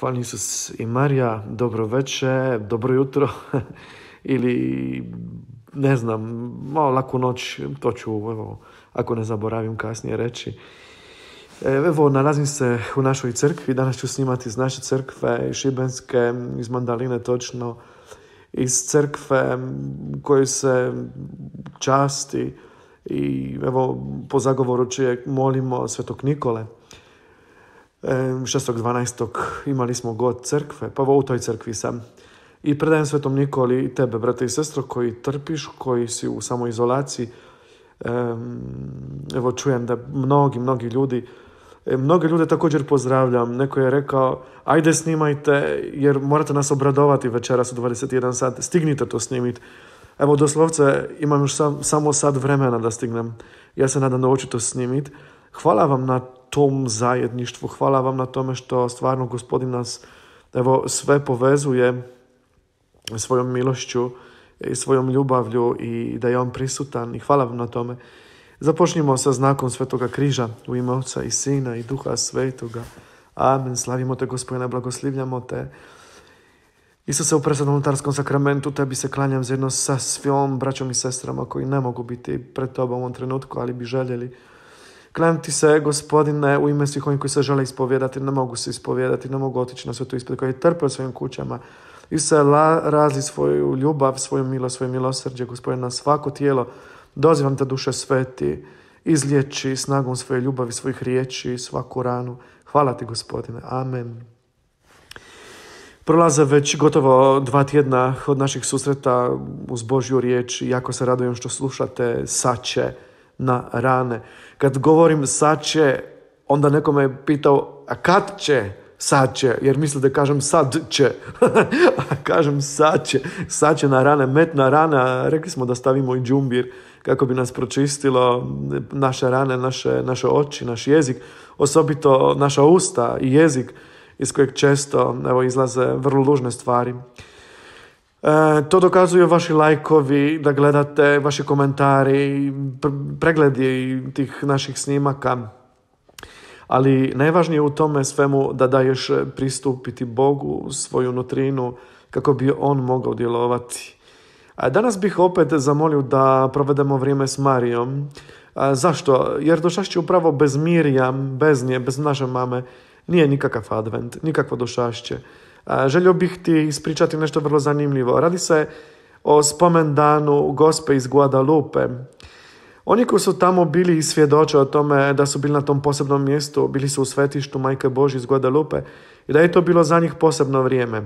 Hvala Isus i Marija, dobro večer, dobro jutro ili ne znam, malo laku noć, to ću evo, ako ne zaboravim kasnije reći. E, evo, nalazim se u našoj crkvi, danas ću snimati iz naše crkve, Šibenske, iz Mandaline točno, iz crkve koju se časti i evo, po zagovoru čije molimo svetog Nikole. 6.12. imali smo god crkve, pa u toj crkvi sam. I predajem svetom Nikoli i tebe, brate i sestro, koji trpiš, koji si u samoizolaciji. Evo čujem da mnogi, mnogi ljudi, e, mnoge ljude također pozdravljam. Neko je rekao, ajde snimajte jer morate nas obradovati večeras u 21 sat, stignite to snimiti. Evo doslovce imam još samo sad vremena da stignem. Ja se nadam da hoću to snimiti hvala vam na tom zajedništvu, hvala vam na tome što stvarno gospodin nas evo, sve povezuje svojom milošću i svojom ljubavlju i da je on prisutan i hvala vam na tome. Započnimo sa znakom Svetoga križa u ime Oca i Sina i Duha Svetoga. Amen. Slavimo te, Gospodine, blagoslivljamo te. Isuse, u unutarskom sakramentu tebi se klanjam zjedno sa svijom braćom i sestrama koji ne mogu biti pred tobom u ovom trenutku, ali bi željeli Klem ti se, gospodine, u ime svih onih koji se žele ispovjedati, ne mogu se ispovjedati, ne mogu otići na svetu ispred koji trpe u svojim kućama. I se la, razi svoju ljubav, svoju milost, svoje milosrđe, gospodine, na svako tijelo. Dozivam te duše sveti, izliječi snagom svoje ljubavi, svojih riječi, svaku ranu. Hvala ti, gospodine. Amen. Prolaze već gotovo dva tjedna od naših susreta uz Božju riječ. Jako se radujem što slušate sače na rane. Kad govorim sad će, onda neko me je pitao, a kad će? Sad će, jer misli da kažem sad će. kažem sad će, sad će na rane, met na rane. Rekli smo da stavimo i džumbir kako bi nas pročistilo naše rane, naše, naše oči, naš jezik, osobito naša usta i jezik iz kojeg često evo, izlaze vrlo lužne stvari. E, to dokazuju vaši lajkovi, da gledate vaši komentari, pregledi tih naših snimaka. Ali najvažnije u tome svemu da daješ pristupiti Bogu svoju nutrinu kako bi On mogao djelovati. danas bih opet zamolio da provedemo vrijeme s Marijom. zašto? Jer došašće upravo bez Mirja, bez nje, bez naše mame, nije nikakav advent, nikakvo došašće. Želio bih ti ispričati nešto vrlo zanimljivo. Radi se o spomen danu gospe iz Guadalupe. Oni koji su tamo bili i svjedoče o tome da su bili na tom posebnom mjestu, bili su u svetištu Majke Boži iz Guadalupe i da je to bilo za njih posebno vrijeme.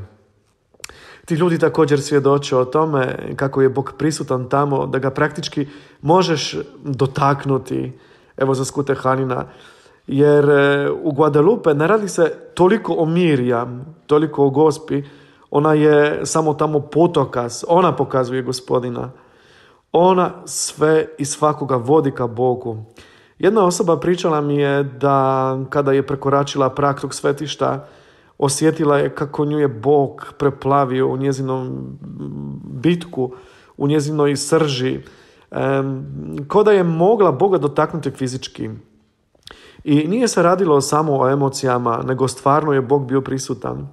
Ti ljudi također svjedoče o tome kako je Bog prisutan tamo, da ga praktički možeš dotaknuti. Evo za skute Hanina, jer e, u Guadalupe ne radi se toliko o mirja, toliko o gospi, ona je samo tamo potokas, ona pokazuje gospodina. Ona sve i svakoga vodi ka Bogu. Jedna osoba pričala mi je da kada je prekoračila prag tog svetišta, osjetila je kako nju je Bog preplavio u njezinom bitku, u njezinoj srži. Um, je mogla Boga dotaknuti fizički. I nije se radilo samo o emocijama, nego stvarno je Bog bio prisutan.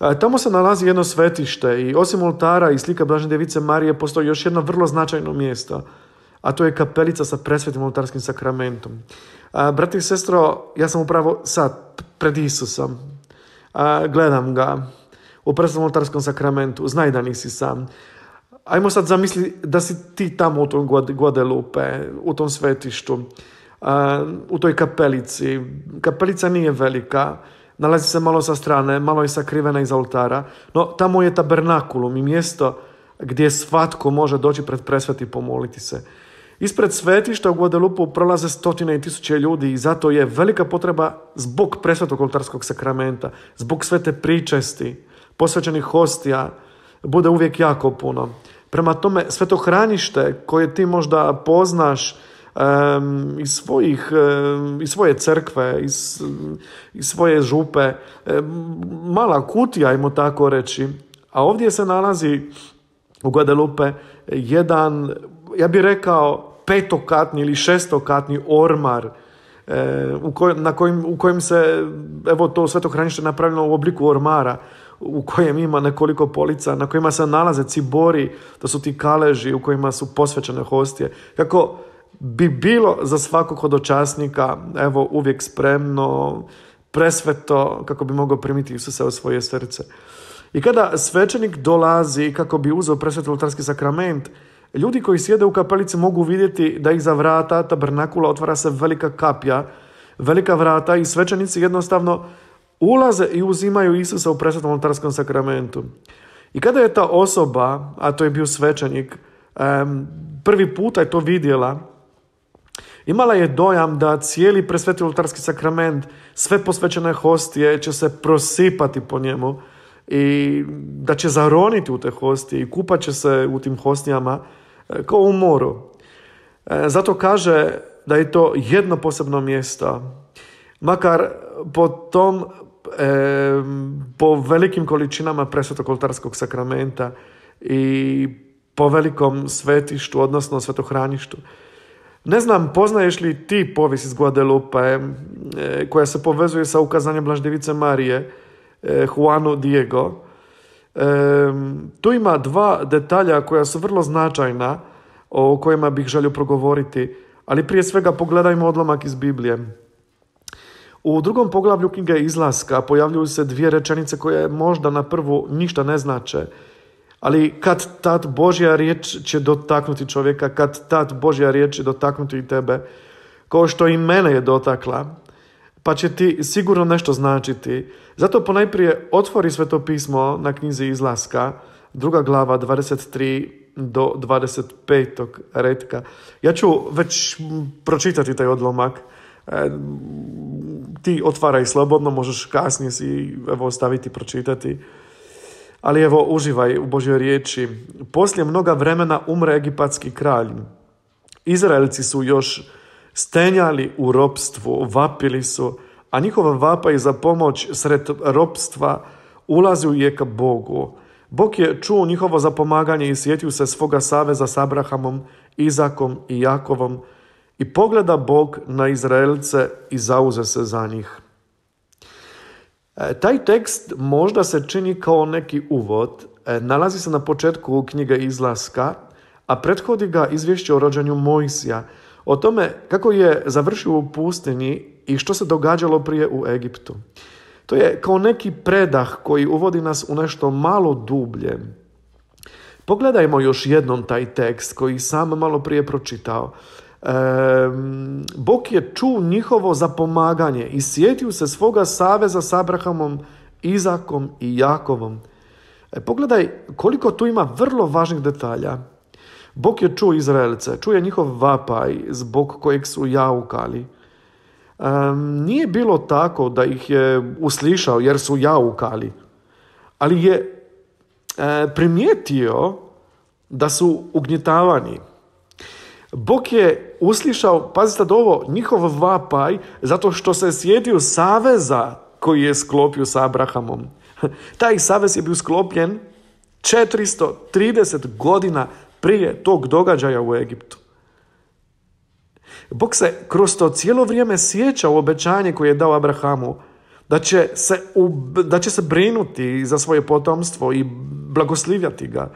E, tamo se nalazi jedno svetište i osim oltara i slika Blažne Device Marije postoji još jedno vrlo značajno mjesto, a to je kapelica sa presvetim oltarskim sakramentom. E, Brati i sestro, ja sam upravo sad pred Isusom. E, gledam ga u presvetom oltarskom sakramentu. Znaj da nisi sam. Ajmo sad zamisli da si ti tamo u tom Guadelupe, u tom svetištu u toj kapelici. Kapelica nije velika, nalazi se malo sa strane, malo je sakrivena iz oltara, no tamo je tabernakulum i mjesto gdje svatko može doći pred presvet i pomoliti se. Ispred svetišta u Guadalupu prolaze stotine i tisuće ljudi i zato je velika potreba zbog presvetog oltarskog sakramenta, zbog svete pričesti, posvećenih hostija, bude uvijek jako puno. Prema tome, sve hranište koje ti možda poznaš, iz, iz svoje crkve, iz, svoje župe. Mala kutija, ajmo tako reći. A ovdje se nalazi u Guadalupe jedan, ja bih rekao, petokatni ili šestokatni ormar u, na kojim, u kojem se evo to svetohranište napravljeno u obliku ormara u kojem ima nekoliko polica na kojima se nalaze cibori, to su ti kaleži u kojima su posvećene hostije. Kako bi bilo za svakog hodočasnika evo uvijek spremno, presveto kako bi mogao primiti Isusa u svoje srce. I kada svećenik dolazi kako bi uzeo presveti oltarski sakrament, ljudi koji sjede u kapelici mogu vidjeti da iza vrata tabernakula otvara se velika kapja, velika vrata i svečenici jednostavno ulaze i uzimaju Isusa u v oltarskom sakramentu. I kada je ta osoba, a to je bio svečenik, prvi puta je to vidjela, Imala je dojam da cijeli presveti oltarski sakrament, sve posvećene hostije će se prosipati po njemu i da će zaroniti u te hostije i kupat će se u tim hostijama e, kao u moru. E, zato kaže da je to jedno posebno mjesto. Makar po tom, e, po velikim količinama presvetog oltarskog sakramenta i po velikom svetištu, odnosno svetohraništu. Ne znam, poznaješ li ti povijest iz Guadalupe e, koja se povezuje sa ukazanjem Blaždjevice Marije e, Juanu Diego. E, tu ima dva detalja koja su vrlo značajna o kojima bih želio progovoriti, ali prije svega pogledajmo odlomak iz Biblije. U drugom poglavlju knjige Izlaska pojavljuju se dvije rečenice koje možda na prvu ništa ne znače, ali kad ta Božja riječ će dotaknuti čovjeka, kad ta Božja riječ će dotaknuti i tebe, kao što i mene je dotakla, pa će ti sigurno nešto značiti. Zato ponajprije otvori sveto pismo na knjizi Izlaska, druga glava 23 do 25. redka. Ja ću već pročitati taj odlomak. E, ti otvaraj slobodno, možeš kasnije si evo, ostaviti pročitati. Ali evo, uživaj u Božoj riječi. Poslije mnoga vremena umre egipatski kralj. Izraelci su još stenjali u ropstvu, vapili su, a njihova vapaj za pomoć sred ropstva ulazi u jeka Bogu. Bog je čuo njihovo zapomaganje i sjetio se svoga saveza s Abrahamom, Izakom i Jakovom i pogleda Bog na Izraelce i zauze se za njih. E, taj tekst možda se čini kao neki uvod, e, nalazi se na početku knjige Izlaska, a prethodi ga izvješće o rođenju Mojsija, o tome kako je završio u pustinji i što se događalo prije u Egiptu. To je kao neki predah koji uvodi nas u nešto malo dublje. Pogledajmo još jednom taj tekst koji sam malo prije pročitao. Bog je čuo njihovo zapomaganje i sjetio se svoga saveza s Abrahamom, Izakom i Jakovom. E, pogledaj koliko tu ima vrlo važnih detalja. Bog je čuo Izraelce, čuje njihov vapaj zbog kojeg su jaukali. nije bilo tako da ih je uslišao jer su jaukali, ali je e, primijetio da su ugnjetavani, Bog je uslišao, pazite da ovo, njihov vapaj, zato što se sjedio saveza koji je sklopio sa Abrahamom. Taj savez je bio sklopljen 430 godina prije tog događaja u Egiptu. Bog se kroz to cijelo vrijeme sjeća u obećanje koje je dao Abrahamu, da će se, da će se brinuti za svoje potomstvo i blagoslivjati ga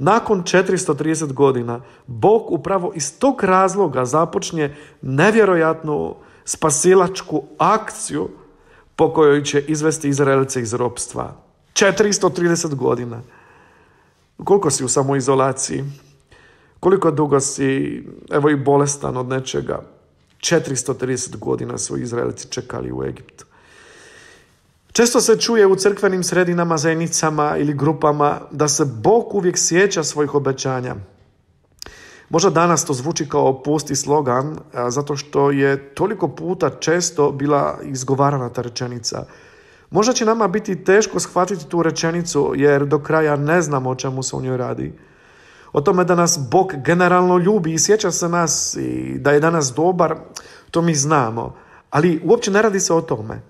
nakon 430 godina Bog upravo iz tog razloga započnje nevjerojatnu spasilačku akciju po kojoj će izvesti Izraelice iz ropstva. 430 godina. Koliko si u samoizolaciji? Koliko dugo si, evo i bolestan od nečega? 430 godina su Izraelci čekali u Egiptu. Često se čuje u crkvenim sredinama, zajednicama ili grupama da se Bog uvijek sjeća svojih obećanja. Možda danas to zvuči kao pusti slogan, zato što je toliko puta često bila izgovarana ta rečenica. Možda će nama biti teško shvatiti tu rečenicu jer do kraja ne znamo o čemu se u njoj radi. O tome da nas Bog generalno ljubi i sjeća se nas i da je danas dobar, to mi znamo. Ali uopće ne radi se o tome.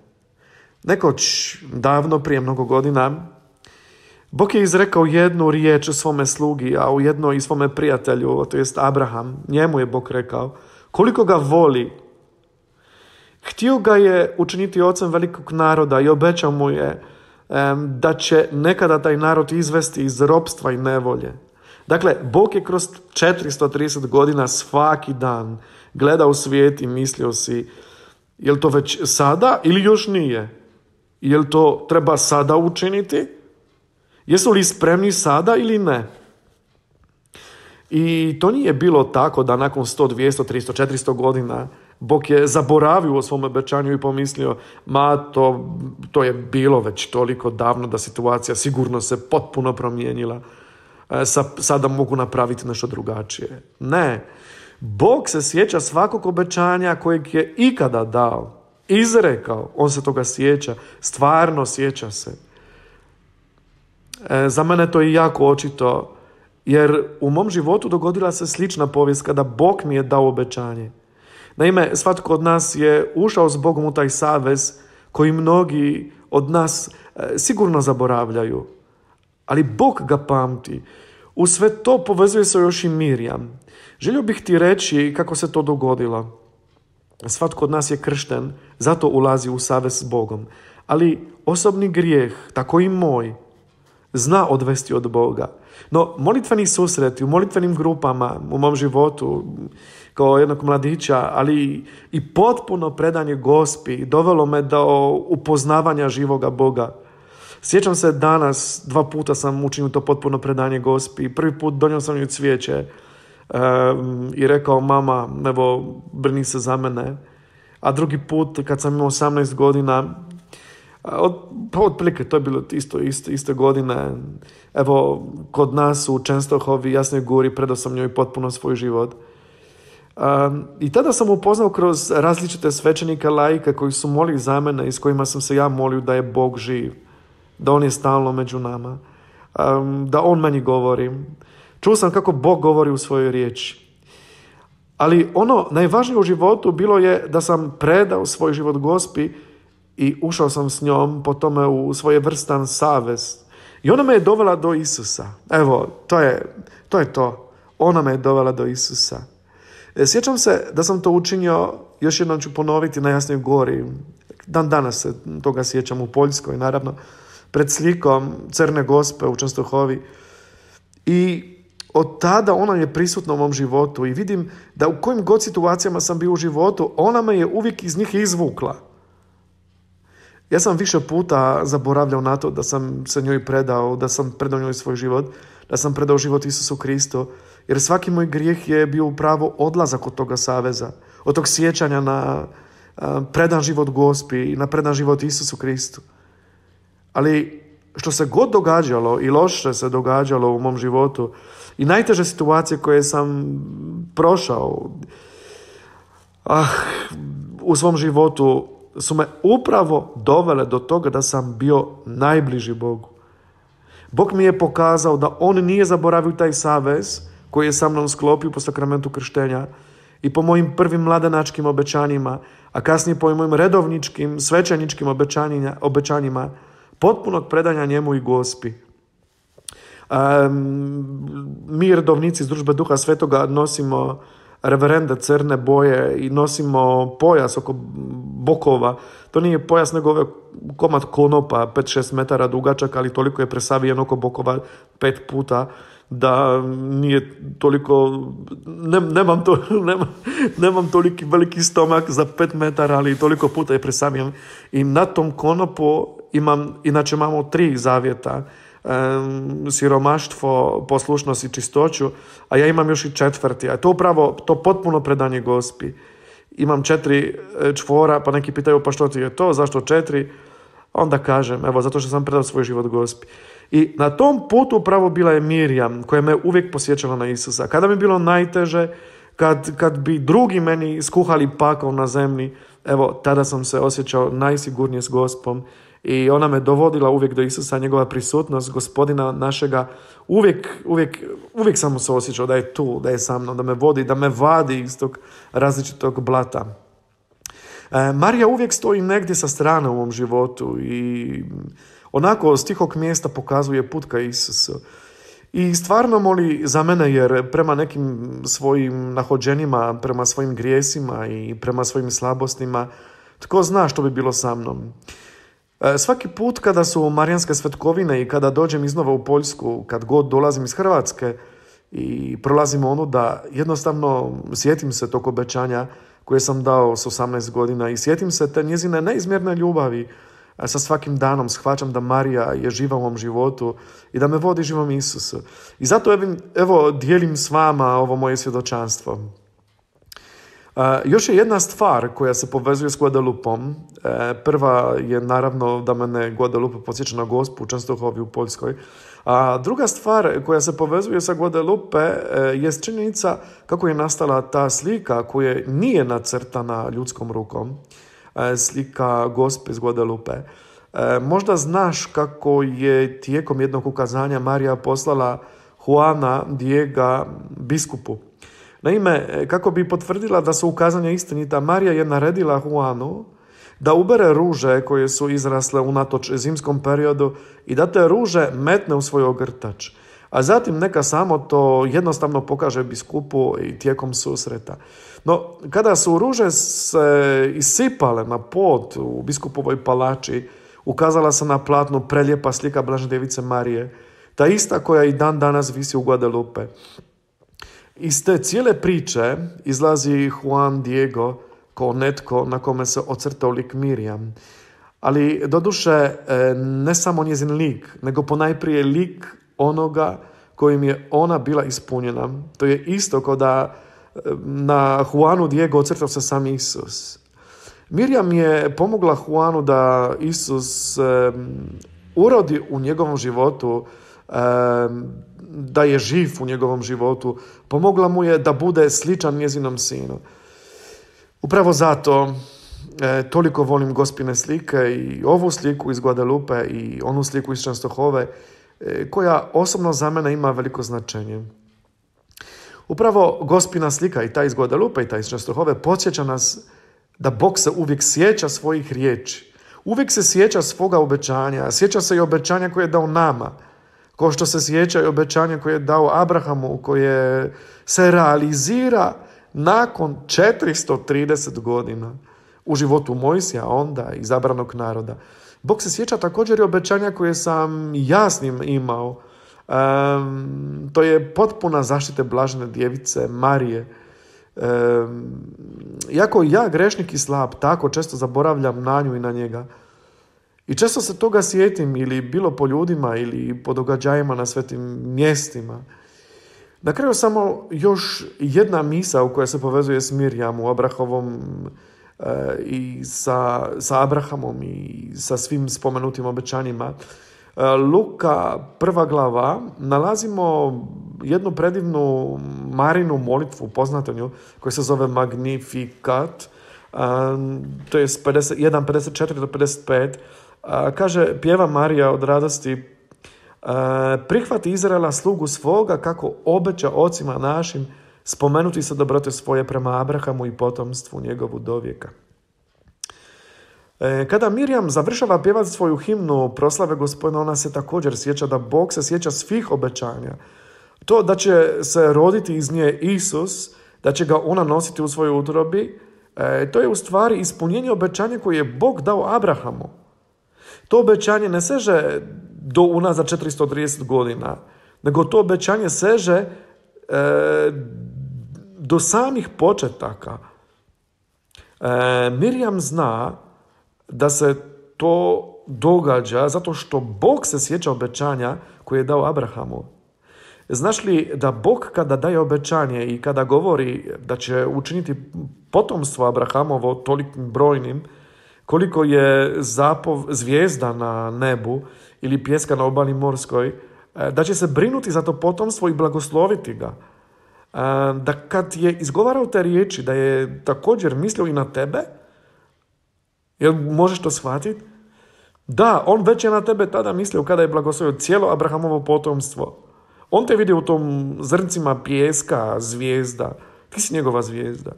Nekoć, davno, prije mnogo godina, Bog je izrekao jednu riječ svome slugi, a u jednoj i svome prijatelju, to jest Abraham, njemu je Bog rekao, koliko ga voli. Htio ga je učiniti ocem velikog naroda i obećao mu je da će nekada taj narod izvesti iz robstva i nevolje. Dakle, Bog je kroz 430 godina svaki dan gledao svijet i mislio si, jel to već sada ili još nije? Jel to treba sada učiniti? Jesu li spremni sada ili ne? I to nije bilo tako da nakon 100, 200, 300, 400 godina Bog je zaboravio o svom obećanju i pomislio, ma to, to je bilo već toliko davno da situacija sigurno se potpuno promijenila, e, sada mogu napraviti nešto drugačije. Ne, Bog se sjeća svakog obećanja kojeg je ikada dao izrekao, on se toga sjeća, stvarno sjeća se. E, za mene to je jako očito, jer u mom životu dogodila se slična povijest kada Bog mi je dao obećanje. Naime, svatko od nas je ušao s Bogom u taj savez koji mnogi od nas e, sigurno zaboravljaju. Ali Bog ga pamti. U sve to povezuje se još i Mirjam. Želio bih ti reći kako se to dogodilo. Svatko od nas je kršten, zato ulazi u savez s Bogom. Ali osobni grijeh, tako i moj, zna odvesti od Boga. No, molitveni susreti u molitvenim grupama u mom životu, kao jednog mladića, ali i potpuno predanje gospi dovelo me do upoznavanja živoga Boga. Sjećam se danas, dva puta sam učinio to potpuno predanje gospi. Prvi put donio sam nju cvijeće i rekao mama evo brni se za mene. A drugi put kad sam imao 18 godina, od, pa to je bilo isto, isto, iste godine, evo kod nas u Čenstohovi, Jasnoj Guri, predao sam njoj potpuno svoj život. I tada sam upoznao kroz različite svećenike lajka koji su molili za mene i s kojima sam se ja molio da je Bog živ, da On je stalno među nama, da On meni govori. Čuo sam kako Bog govori u svojoj riječi. Ali ono najvažnije u životu bilo je da sam predao svoj život gospi i ušao sam s njom po tome u vrstan savez. I ona me je dovela do Isusa. Evo, to je, to je to. Ona me je dovela do Isusa. E, sjećam se da sam to učinio, još jednom ću ponoviti, na Jasnoj gori. Dan danas se toga sjećam u Poljskoj, naravno, pred slikom Crne gospe u Čenstohovi. I od tada ona je prisutna u mom životu i vidim da u kojim god situacijama sam bio u životu, ona me je uvijek iz njih izvukla. Ja sam više puta zaboravljao na to da sam se njoj predao, da sam predao njoj svoj život, da sam predao život Isusu Kristu jer svaki moj grijeh je bio upravo odlazak od toga saveza, od tog sjećanja na predan život Gospi i na predan život Isusu Kristu. Ali što se god događalo i loše se događalo u mom životu, i najteže situacije koje sam prošao ah, u svom životu su me upravo dovele do toga da sam bio najbliži Bogu. Bog mi je pokazao da On nije zaboravio taj savez koji je sa mnom sklopio po sakramentu krštenja i po mojim prvim mladenačkim obećanjima, a kasnije po mojim redovničkim, svećeničkim obećanjima, potpunog predanja njemu i gospi. Mi redovnici iz družbe Duha Svetoga nosimo reverende crne boje i nosimo pojas oko bokova. To nije pojas nego ovaj komad konopa 5-6 metara dugačak, ali toliko je presavijen oko bokova pet puta da nije toliko, nemam, to, nemam toliki veliki stomak za pet metara, ali toliko puta je presavijen. I na tom konopu imam, inače imamo tri zavjeta siromaštvo, poslušnost i čistoću, a ja imam još i četvrti, a to upravo to potpuno predanje gospi. Imam četiri e, čvora, pa neki pitaju pa što ti je to, zašto četiri? Onda kažem, evo, zato što sam predao svoj život gospi. I na tom putu upravo bila je Mirjam, koja me uvijek posjećala na Isusa. Kada mi bilo najteže, kad, kad bi drugi meni skuhali pakao na zemlji, evo, tada sam se osjećao najsigurnije s gospom i ona me dovodila uvijek do Isusa, njegova prisutnost, gospodina našega, uvijek, uvijek, uvijek sam mu se osjećao da je tu, da je sa mnom, da me vodi, da me vadi iz tog različitog blata. E, Marija uvijek stoji negdje sa strane u ovom životu i onako s tihog mjesta pokazuje put ka Isusu. I stvarno moli za mene jer prema nekim svojim nahođenjima, prema svojim grijesima i prema svojim slabostima, tko zna što bi bilo sa mnom. E, svaki put kada su Marijanske svetkovine i kada dođem iznova u Poljsku, kad god dolazim iz Hrvatske i prolazim onu da jednostavno sjetim se tog obećanja koje sam dao s 18 godina i sjetim se te njezine neizmjerne ljubavi e, sa svakim danom shvaćam da Marija je živa u ovom životu i da me vodi živom Isusu. I zato evo dijelim s vama ovo moje svjedočanstvo. Još je jedna stvar koja se povezuje s Guadalupom. E, prva je naravno da mene Guadalupa podsjeća na Gospu u u Poljskoj. A druga stvar koja se povezuje sa Guadalupe e, je činjenica kako je nastala ta slika koja nije nacrtana ljudskom rukom. E, slika Gospe iz Guadalupe. Možda znaš kako je tijekom jednog ukazanja Marija poslala Juana Diega biskupu Naime, e, kako bi potvrdila da su ukazanja istinita, Marija je naredila Juanu da ubere ruže koje su izrasle unatoč zimskom periodu i da te ruže metne u svoj ogrtač, a zatim neka samo to jednostavno pokaže biskupu i tijekom susreta. No, kada su ruže se isipale na pot u biskupovoj palači, ukazala se na platnu preljepa slika Djevice Marije, ta ista koja i dan danas visi u Guadalupe. Iz te cijele priče izlazi Juan Diego kao netko na kome se ocrtao lik Mirjam. Ali doduše e, ne samo njezin lik, nego ponajprije lik onoga kojim je ona bila ispunjena. To je isto kao da e, na Juanu Diego ocrtao se sam Isus. Mirjam je pomogla Juanu da Isus e, urodi u njegovom životu da je živ u njegovom životu. Pomogla mu je da bude sličan njezinom sinu. Upravo zato e, toliko volim gospine slike i ovu sliku iz Guadalupe i onu sliku iz Čanstohove e, koja osobno za mene ima veliko značenje. Upravo gospina slika i ta iz Guadalupe i ta iz Čanstohove podsjeća nas da Bog se uvijek sjeća svojih riječi. Uvijek se sjeća svoga obećanja, sjeća se i obećanja koje je dao nama. Ko što se sjeća i obećanje koje je dao Abrahamu, koje se realizira nakon 430 godina u životu Mojsija, onda izabranog naroda. Bog se sjeća također i obećanja koje sam jasnim imao. to je potpuna zaštite blažene djevice Marije. Um, jako ja, grešnik i slab, tako često zaboravljam na nju i na njega. I često se toga sjetim ili bilo po ljudima ili po događajima na svetim mjestima. Na kraju samo još jedna misa u koja se povezuje s Mirjam u Abrahovom eh, i sa, sa Abrahamom i sa svim spomenutim obećanjima. Eh, Luka prva glava nalazimo jednu predivnu Marinu molitvu poznatanju koja se zove Magnificat. Eh, to je 51, 54 do 55 a, kaže, pjeva Marija od radosti, e, prihvati Izraela slugu svoga kako obeća ocima našim spomenuti se dobrote svoje prema Abrahamu i potomstvu njegovu dovijeka. E, kada Mirjam završava pjevat svoju himnu proslave gospodina, ona se također sjeća da Bog se sjeća svih obećanja. To da će se roditi iz nje Isus, da će ga ona nositi u svojoj utrobi, e, to je u stvari ispunjenje obećanja koje je Bog dao Abrahamu. To obećanje ne seže do za 430 godina, nego to obećanje seže e, do samih početaka. E, Mirjam zna da se to događa zato što Bog se sjeća obećanja koje je dao Abrahamu. Znaš li da Bog kada daje obećanje i kada govori da će učiniti potomstvo Abrahamovo tolikim brojnim, koliko je zapov zvijezda na nebu ili pjeska na obali morskoj, e, da će se brinuti za to potomstvo i blagosloviti ga. E, da kad je izgovarao te riječi, da je također mislio i na tebe, jel možeš to shvatiti? Da, on već je na tebe tada mislio kada je blagoslovio cijelo Abrahamovo potomstvo. On te vidi u tom zrncima pjeska, zvijezda. Ti si njegova zvijezda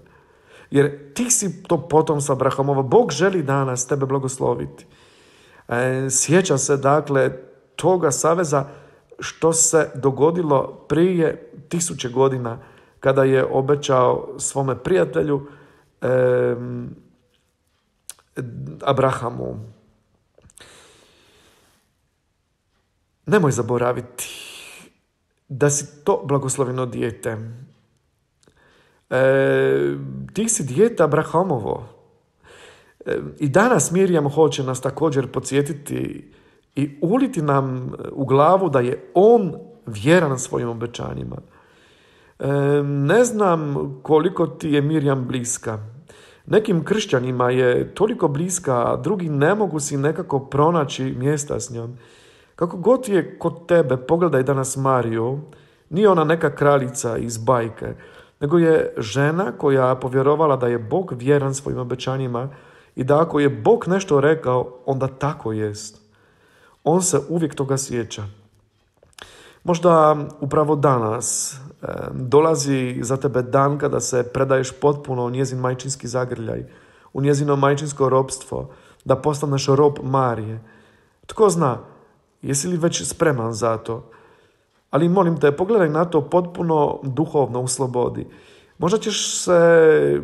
jer ti si to potom sa Abrahamova. Bog želi danas tebe blagosloviti. E, sjeća se dakle toga saveza što se dogodilo prije tisuće godina kada je obećao svome prijatelju e, Abrahamu. Nemoj zaboraviti da si to blagoslovino dijete E, ti si djeta Abrahamovo. E, I danas Mirjam hoće nas također podsjetiti i uliti nam u glavu da je on vjeran svojim obećanjima. E, ne znam koliko ti je Mirjam bliska. Nekim kršćanima je toliko bliska, a drugi ne mogu si nekako pronaći mjesta s njom. Kako god je kod tebe, pogledaj danas Mariju, nije ona neka kraljica iz bajke nego je žena koja povjerovala da je Bog vjeran svojim obećanjima i da ako je Bog nešto rekao, onda tako jest. On se uvijek toga sjeća. Možda upravo danas eh, dolazi za tebe dan kada se predaješ potpuno u njezin majčinski zagrljaj, u njezino majčinsko robstvo, da postaneš rob Marije. Tko zna, jesi li već spreman za to? Ali molim te, pogledaj na to potpuno duhovno u slobodi. Možda ćeš se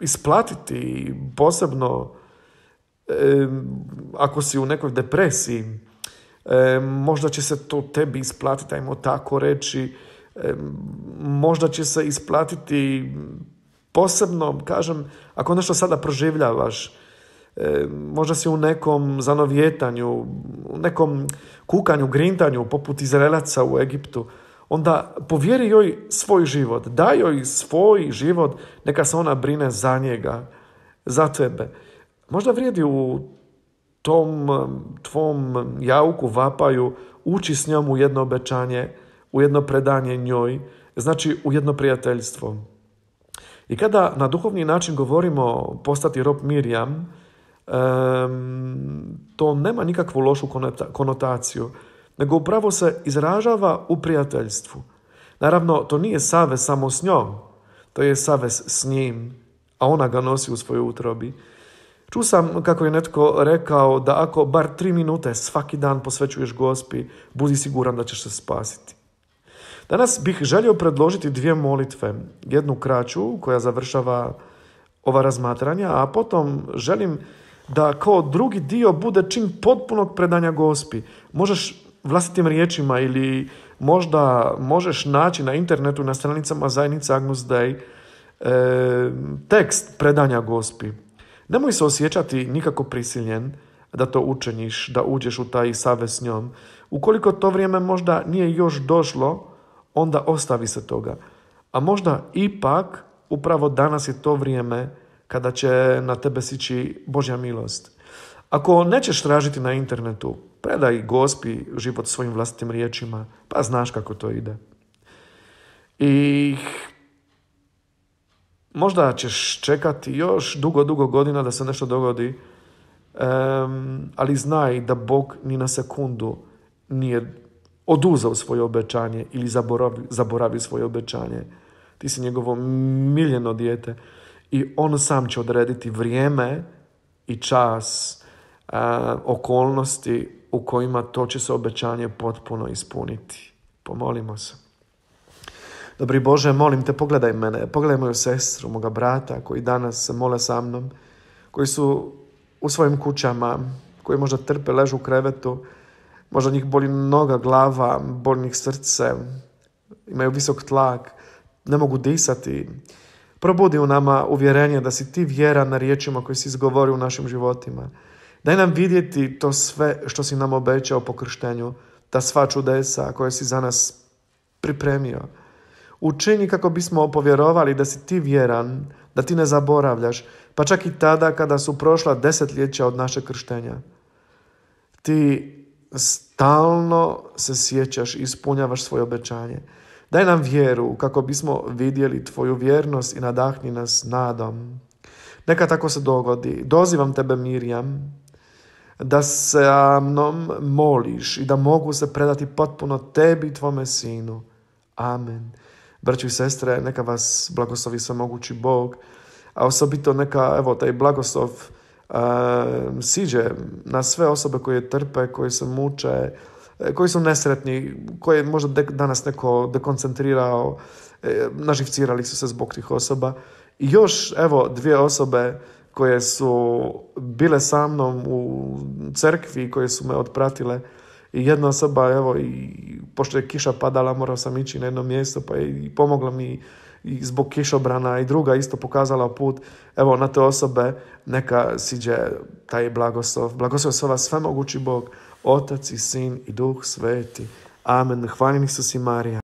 isplatiti posebno ako si u nekoj depresiji. možda će se to tebi isplatiti, ajmo tako reći. možda će se isplatiti posebno, kažem, ako nešto sada proživljavaš, možda si u nekom zanovjetanju, u nekom kukanju, grintanju poput Izraelaca u Egiptu, onda povjeri joj svoj život, daj joj svoj život, neka se ona brine za njega, za tebe. Možda vrijedi u tom tvom jauku, vapaju, uči s njom u jedno obećanje, u jedno predanje njoj, znači u jedno prijateljstvo. I kada na duhovni način govorimo postati rob Mirjam, to nema nikakvu lošu konotaciju, nego upravo se izražava u prijateljstvu. Naravno, to nije savez samo s njom, to je savez s njim, a ona ga nosi u svojoj utrobi. Ču sam kako je netko rekao da ako bar tri minute svaki dan posvećuješ gospi, budi siguran da ćeš se spasiti. Danas bih želio predložiti dvije molitve, jednu kraću koja završava ova razmatranja, a potom želim da kao drugi dio bude čin potpunog predanja gospi. Možeš vlastitim riječima ili možda možeš naći na internetu na stranicama zajednice Agnus Dei e, tekst predanja gospi. Nemoj se osjećati nikako prisiljen da to učeniš, da uđeš u taj savez s njom. Ukoliko to vrijeme možda nije još došlo, onda ostavi se toga. A možda ipak upravo danas je to vrijeme kada će na tebe sići Božja milost. Ako nećeš tražiti na internetu, predaj gospi život svojim vlastitim riječima, pa znaš kako to ide. I možda ćeš čekati još dugo, dugo godina da se nešto dogodi, ali znaj da Bog ni na sekundu nije oduzeo svoje obećanje ili zaboravi svoje obećanje. Ti si njegovo miljeno dijete i on sam će odrediti vrijeme i čas e, okolnosti u kojima to će se obećanje potpuno ispuniti. Pomolimo se. Dobri Bože, molim te, pogledaj mene, pogledaj moju sestru, moga brata koji danas se mole sa mnom, koji su u svojim kućama, koji možda trpe, ležu u krevetu, možda njih boli noga, glava, boli njih srce, imaju visok tlak, ne mogu disati, Probudi u nama uvjerenje da si ti vjeran na riječima koje si izgovorio u našim životima. Daj nam vidjeti to sve što si nam obećao po krštenju, ta sva čudesa koje si za nas pripremio. Učini kako bismo povjerovali da si ti vjeran, da ti ne zaboravljaš, pa čak i tada kada su prošla desetljeća od našeg krštenja. Ti stalno se sjećaš i ispunjavaš svoje obećanje. Daj nam vjeru kako bismo vidjeli Tvoju vjernost i nadahni nas nadom. Neka tako se dogodi. Dozivam Tebe, Mirjam, da se mnom moliš i da mogu se predati potpuno Tebi i Tvome Sinu. Amen. Braći i sestre, neka vas blagoslovi mogući Bog, a osobito neka, evo, taj blagoslov siđe na sve osobe koje trpe, koje se muče, E, koji su nesretni, koje je možda danas neko dekoncentrirao, e, naživcirali su se zbog tih osoba. I još, evo, dvije osobe koje su bile sa mnom u crkvi, koje su me otpratile. I jedna osoba, evo, i, pošto je kiša padala, morao sam ići na jedno mjesto, pa je i pomogla mi i zbog kišobrana i druga isto pokazala put. Evo, na te osobe neka siđe taj blagoslov. Blagoslov sva svemogući Bog. Otac i Sin i Duh Sveti. Amen. Hvaljen Isus si Marija.